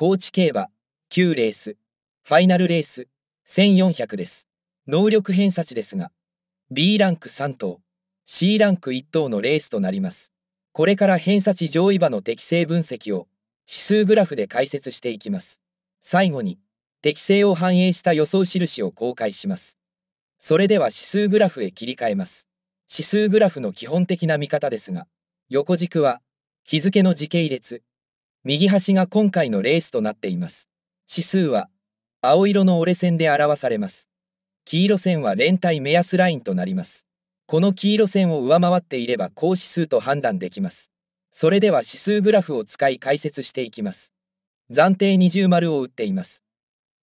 高知競馬、9レース、ファイナルレース、1400です。能力偏差値ですが、B ランク3等 C ランク1等のレースとなります。これから偏差値上位馬の適正分析を指数グラフで解説していきます。最後に、適正を反映した予想印を公開します。それでは指数グラフへ切り替えます。指数グラフの基本的な見方ですが、横軸は、日付の時系列、右端が今回のレースとなっています。指数は青色の折れ線で表されます。黄色線は連帯目安ラインとなります。この黄色線を上回っていれば高指数と判断できます。それでは指数グラフを使い解説していきます。暫定二重丸を打っています。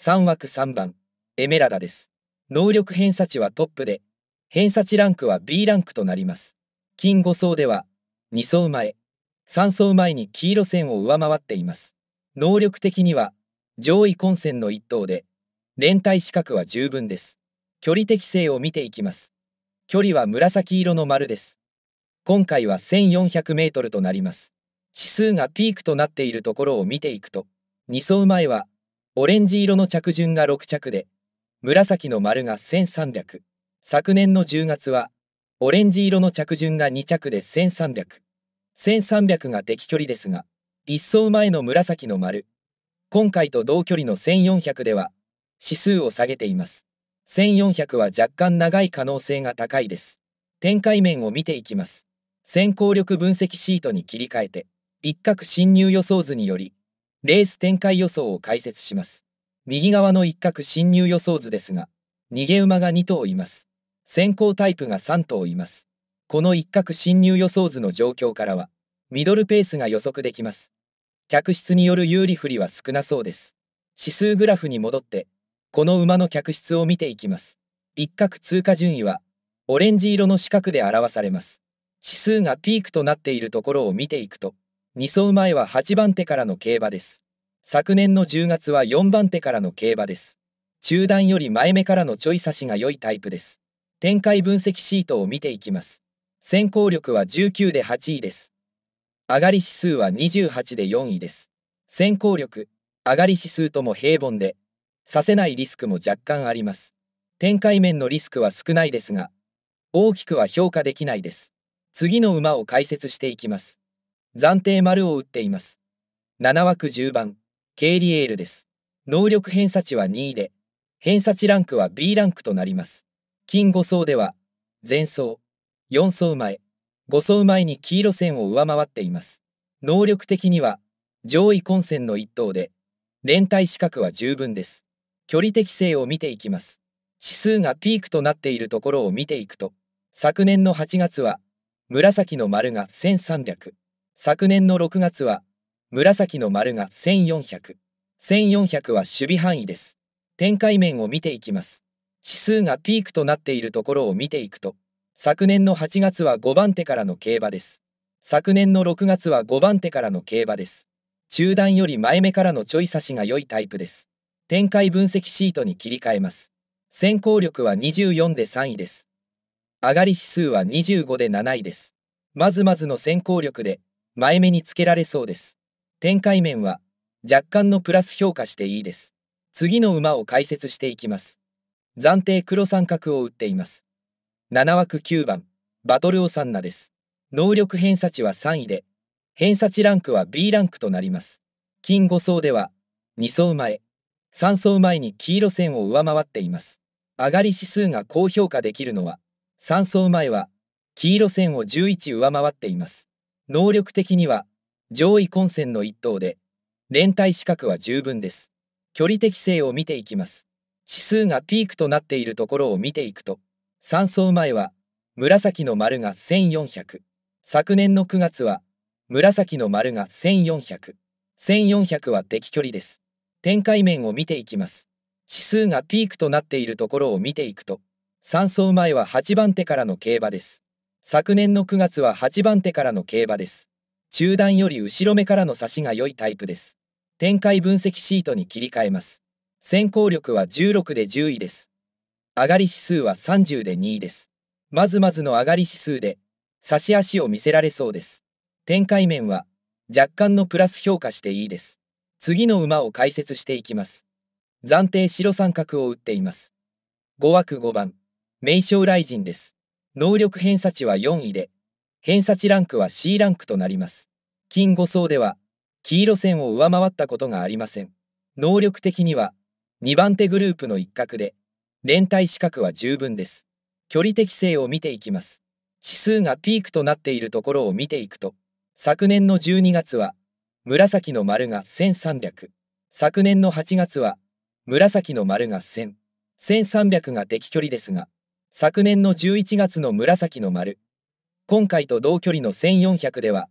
3枠3番、エメラダです。能力偏差値はトップで、偏差値ランクは B ランクとなります。金5層では、2層前、3走前に黄色線を上回っています。能力的には上位混戦の1頭で、連帯資格は十分です。距離適性を見ていきます。距離は紫色の丸です。今回は1400メートルとなります。指数がピークとなっているところを見ていくと、2走前はオレンジ色の着順が6着で、紫の丸が1300。昨年の10月はオレンジ色の着順が2着で1300。1300が適距離ですが、一層前の紫の丸、今回と同距離の1400では、指数を下げています。1400は若干長い可能性が高いです。展開面を見ていきます。先行力分析シートに切り替えて、一角侵入予想図により、レース展開予想を解説します。右側の一角侵入予想図ですが、逃げ馬が2頭います。先行タイプが3頭います。この一角侵入予想図の状況からは、ミドルペースが予測できます。客室による有利不利は少なそうです。指数グラフに戻って、この馬の客室を見ていきます。一角通過順位は、オレンジ色の四角で表されます。指数がピークとなっているところを見ていくと、2走前は8番手からの競馬です。昨年の10月は4番手からの競馬です。中段より前目からのちょい差しが良いタイプです。展開分析シートを見ていきます。先行力は19で8位です。上がり指数は28で4位です。先行力、上がり指数とも平凡で、させないリスクも若干あります。展開面のリスクは少ないですが、大きくは評価できないです。次の馬を解説していきます。暫定丸を打っています。7枠10番、ケイリエールです。能力偏差値は2位で、偏差値ランクは B ランクとなります。金5層では、前走、4層前、5層前に黄色線を上回っています。能力的には上位混戦の一等で、連帯資格は十分です。距離適性を見ていきます。指数がピークとなっているところを見ていくと、昨年の8月は紫の丸が1300、昨年の6月は紫の丸が1400、1400は守備範囲です。展開面を見ていきます。指数がピークとなっているところを見ていくと、昨年の8月は5番手からの競馬です。昨年の6月は5番手からの競馬です。中段より前目からのちょい差しが良いタイプです。展開分析シートに切り替えます。先行力は24で3位です。上がり指数は25で7位です。まずまずの先行力で、前目につけられそうです。展開面は、若干のプラス評価していいです。次の馬を解説していきます。暫定黒三角を打っています。7枠9番、バトルオサンナです。能力偏差値は3位で、偏差値ランクは B ランクとなります。金5層では、2層前、3層前に黄色線を上回っています。上がり指数が高評価できるのは、3層前は、黄色線を11上回っています。能力的には、上位混戦の1等で、連帯資格は十分です。距離適性を見ていきます。指数がピークとなっているところを見ていくと、3走前は紫の丸が1400昨年の9月は紫の丸が1400 1400は敵距離です展開面を見ていきます指数がピークとなっているところを見ていくと3走前は8番手からの競馬です昨年の9月は8番手からの競馬です中段より後ろ目からの差しが良いタイプです展開分析シートに切り替えます先行力は16で10位です上がり指数は30で2位です。まずまずの上がり指数で、差し足を見せられそうです。展開面は、若干のプラス評価していいです。次の馬を解説していきます。暫定白三角を打っています。5枠5番、名将雷神です。能力偏差値は4位で、偏差値ランクは C ランクとなります。金5層では、黄色線を上回ったことがありません。能力的には、2番手グループの一角で、連帯資格は十分です。距離適性を見ていきます。指数がピークとなっているところを見ていくと、昨年の12月は、紫の丸が1300、昨年の8月は、紫の丸が1000、1300が適距離ですが、昨年の11月の紫の丸、今回と同距離の1400では、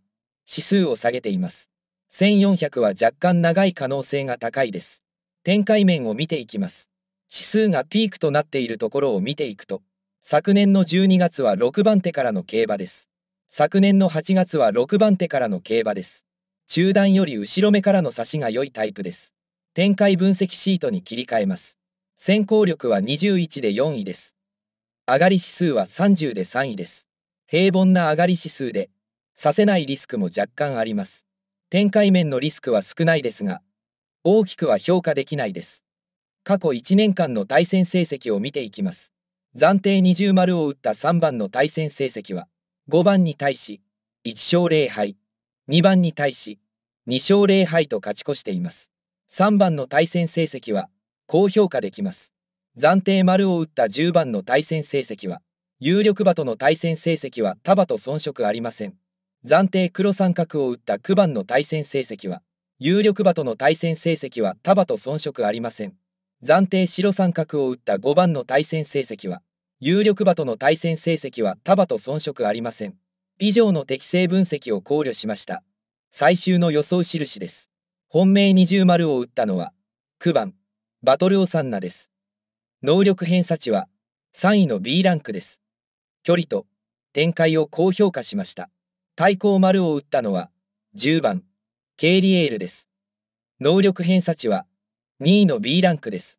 指数を下げています。1400は若干長い可能性が高いです。展開面を見ていきます。指数がピークとなっているところを見ていくと、昨年の12月は6番手からの競馬です。昨年の8月は6番手からの競馬です。中段より後ろ目からの差しが良いタイプです。展開分析シートに切り替えます。先行力は21で4位です。上がり指数は30で3位です。平凡な上がり指数で、させないリスクも若干あります。展開面のリスクは少ないですが、大きくは評価できないです。過去1年間の対戦成績を見ていきます。暫定20丸を打った3番の対戦成績は、5番に対し1勝0敗、2番に対し2勝0敗と勝ち越しています。3番の対戦成績は高評価できます。暫定丸を打った10番の対戦成績は、有力馬との対戦成績は束と遜色ありません。暫定黒三角を打った9番の対戦成績は、有力馬との対戦成績は束と遜色ありません。暫定白三角を打った5番の対戦成績は有力馬との対戦成績は束と遜色ありません以上の適正分析を考慮しました最終の予想印です本命二重丸を打ったのは9番バトルオサンナです能力偏差値は3位の B ランクです距離と展開を高評価しました対抗丸を打ったのは10番ケイリエールです能力偏差値は2位の B ランクです。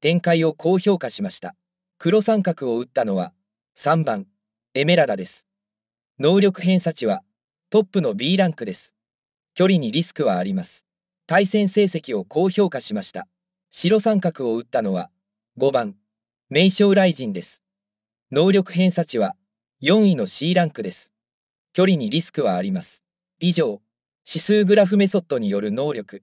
展開を高評価しました。黒三角を打ったのは3番エメラダです。能力偏差値はトップの B ランクです。距離にリスクはあります。対戦成績を高評価しました。白三角を打ったのは5番名将雷神です。能力偏差値は4位の C ランクです。距離にリスクはあります。以上、指数グラフメソッドによる能力